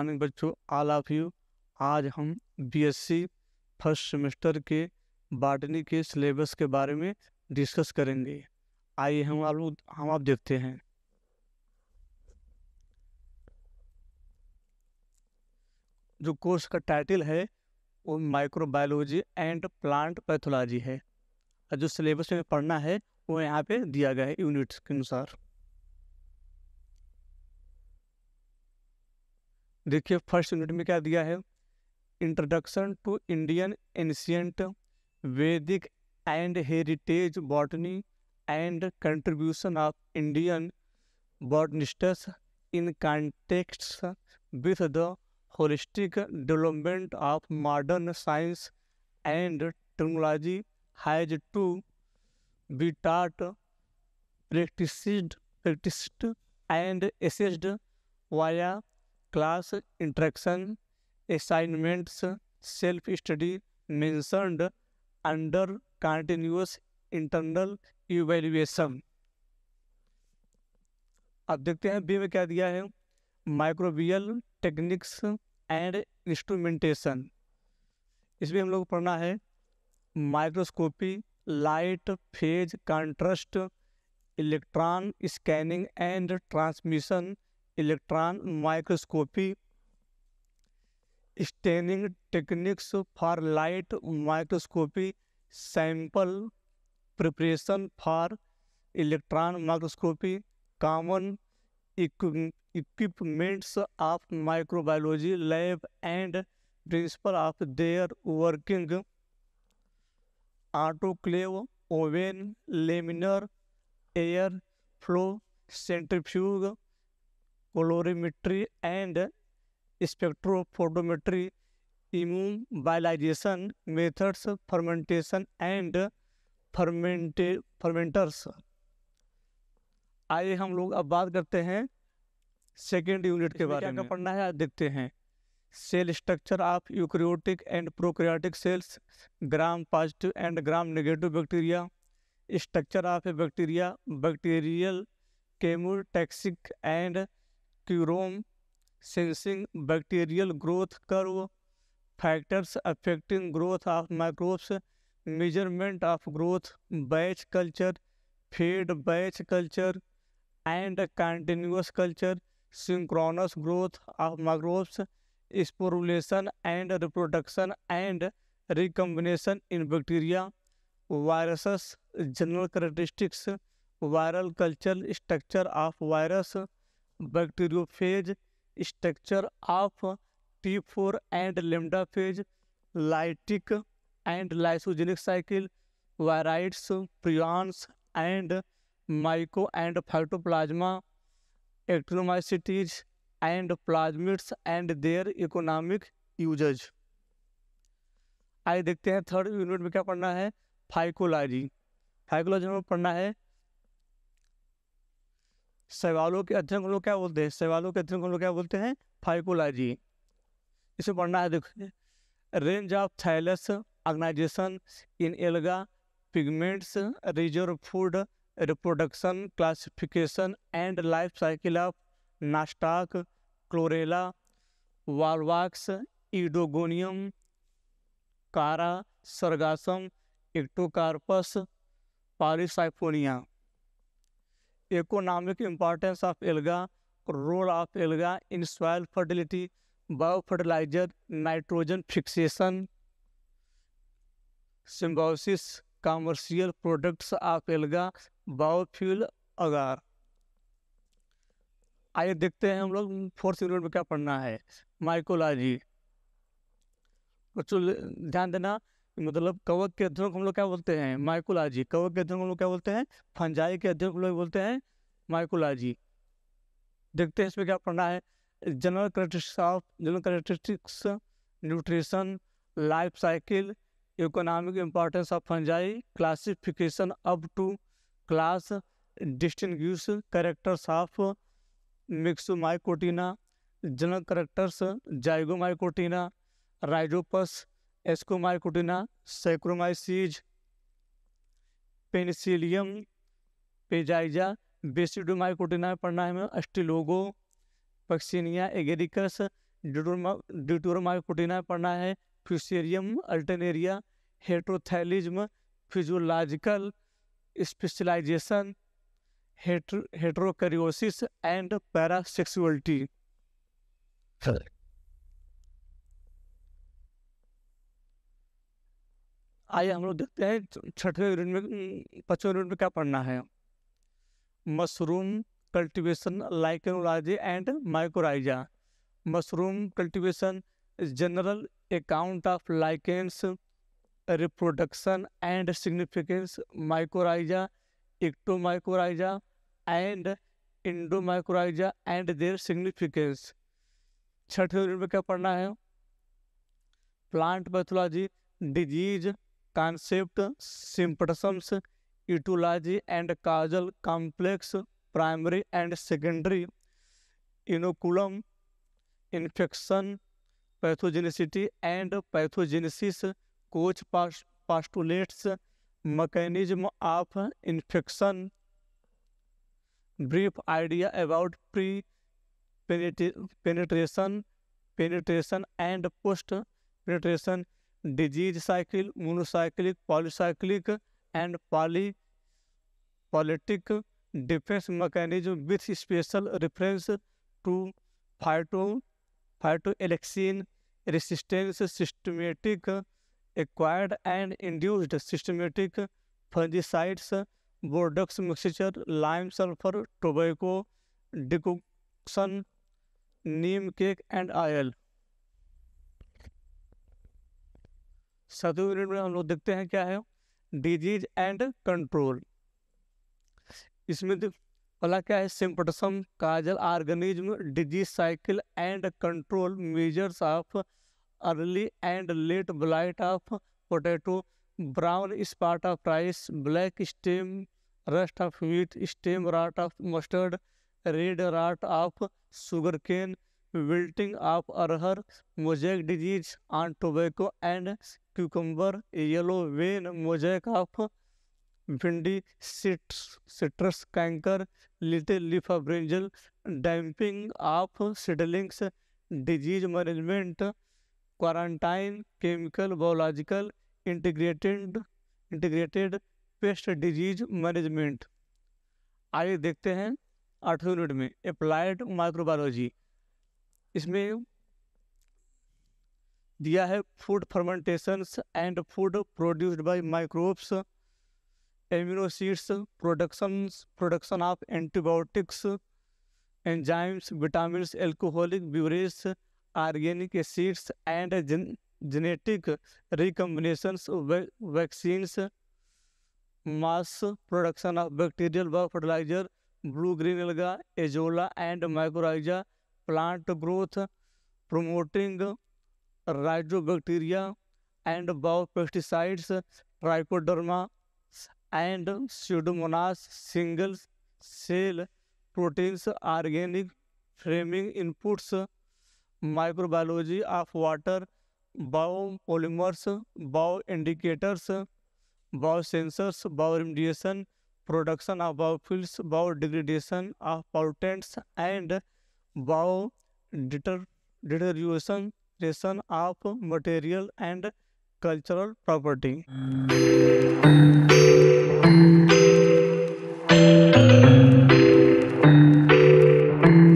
Morning बच्चों all of you आज हम बीएससी फर्स्ट सेमेस्टर के बाटनी के सिलेबस के बारे में डिस्कस करेंगे आइए हम आप हम आप देखते हैं जो कोर्स का टाइटल है वो माइक्रोबायोलॉजी एंड प्लांट पैथोलॉजी है और जो सिलेबस में पढ़ना है वो यहाँ पे दिया गया है यूनिट्स के अनुसार देखिए फर्स्ट यूनिट में क्या दिया है introduction to Indian ancient Vedic and heritage botany and contribution of Indian botanists in context with the holistic development of modern science and technology has to be taught practice practice and assessed via class interaction assignments self study mentioned under continuous internal evaluation अब देखते हैं B में क्या दिया है microbial techniques and instrumentation इसमें हम लोग पढ़ना है microscopy light phase contrast electron scanning and transmission electron microscopy staining techniques for light microscopy sample preparation for electron microscopy common equipments of microbiology lab and principle of their working autoclave oven laminar air flow centrifuge colorimetry and spectrophotometry बायलाइजेशन methods fermentation and ferment fermenters आइए हम लोग अब बात करते हैं second unit के बारे में क्या पढ़ना है देखते हैं cell structure of eukaryotic and prokaryotic cells gram positive and gram negative bacteria structure of a bacteria bacterial chemotaxis and बैक्टीरोम sensing bacterial growth curve factors affecting growth of microbes measurement of growth batch culture fed batch culture and continuous culture synchronous growth of microbes sporulation and reproduction and recombination in bacteria viruses general characteristics viral culture structure of virus bacteriophage structure of T four and lambda phage lytic and lysogenic cycle viroids prions and myco and phytoplasma actinomycetes and plasmids and their economic uses आइए देखते हैं third unit में क्या पढ़ना है phycology phycology में पढ़ना है सवालों के अध्ययन को लोग क्या बोलते हैं सवालों के अध्ययन को लोग क्या बोलते हैं फाइकोलॉजी इसे पढ़ना है देखो range of thallus organization in algae pigments reserve food reproduction classification and life cycle of Nostoc Chlorella Volvox Oedogonium Chara Sargassum Ectocarpus Polysiphonia economic importance of algae role of algae in soil fertility bio fertilizer nitrogen fixation symbiosis commercial products of algae biofuel agar आइए देखते हैं हम लोग fourth unit में क्या पढ़ना है mycology तो कुछ ध्यान देना मतलब कवक के अध्ययन को हम लोग क्या बोलते हैं माइकोलॉजी कवक के अध्ययन को हम लोग क्या बोलते हैं फंजाई के अध्ययन को हम लोग बोलते हैं माइकोलॉजी देखते हैं इसमें क्या पढ़ना है general characteristics of general characteristics nutrition life cycle economic importance of fungi classification up to class distinguishing characters of Myxomycotina general characters Mycotina Rhizopus Ascomycotina Saccharomyces Penicillium Peziza Basidiomycotina पढ़ना है Ustilago Puccinia Agaricus Deuteromycotina पढ़ना है Fusarium Alternaria heterothallism physiological specialization heterokaryosis and parasexuality आइए हम लोग देखते हैं छठवें यूनिट में पचवें यूनिट में क्या पढ़ना है mushroom cultivation lichenology and mycorrhiza mushroom cultivation general account of lichens reproduction and significance mycorrhiza ectomycorrhiza and endomycorrhiza and their significance छठवें यूनिट में क्या पढ़ना है plant pathology disease concept symptoms etiology and causal complex primary and secondary inoculum infection pathogenicity and pathogenesis Koch पास postulates mechanism of infection brief idea about pre penetration penetration and post penetration disease cycle monocyclic polycyclic and poly politic defence mechanism with special reference to phyto phyto phytoalexin resistance systematic acquired and induced systematic fungicides Bordeaux mixture lime sulphur tobacco decoction neem cake and oil सातवें unit में हम लोग देखते हैं क्या है disease and control इसमें पहला क्या है symptoms causal organism disease cycle and control measures of early and late blight of potato brown spot of rice black stem rust of wheat stem rot of mustard red rot of sugar cane wilting of arhar mosaic disease on tobacco and cucumber yellow vein mosaic of bhindi सिट्स citrus canker little leaf of brinjal damping off seedlings disease management quarantine chemical biological integrated integrated pest disease management आइए देखते हैं आठवें unit में applied microbiology इसमें दिया है food fermentations and food produced by microbes एम्यूनोसीड्स production production of antibiotics enzymes vitamin alcoholic beverages organic acids and genetic recombinations vaccines mass production of bacterial व fertilizer blue green algae Azolla and mycorrhiza plant growth promoting rhizo bacteria and bio pesticides Trichoderma and Pseudomonas single cell proteins organic farming inputs microbiology of water bio polymers bio indicators bio sensors bio remediation production of biofuels बाओ degradation of pollutants and bio deter deterioration restoration of material and cultural property.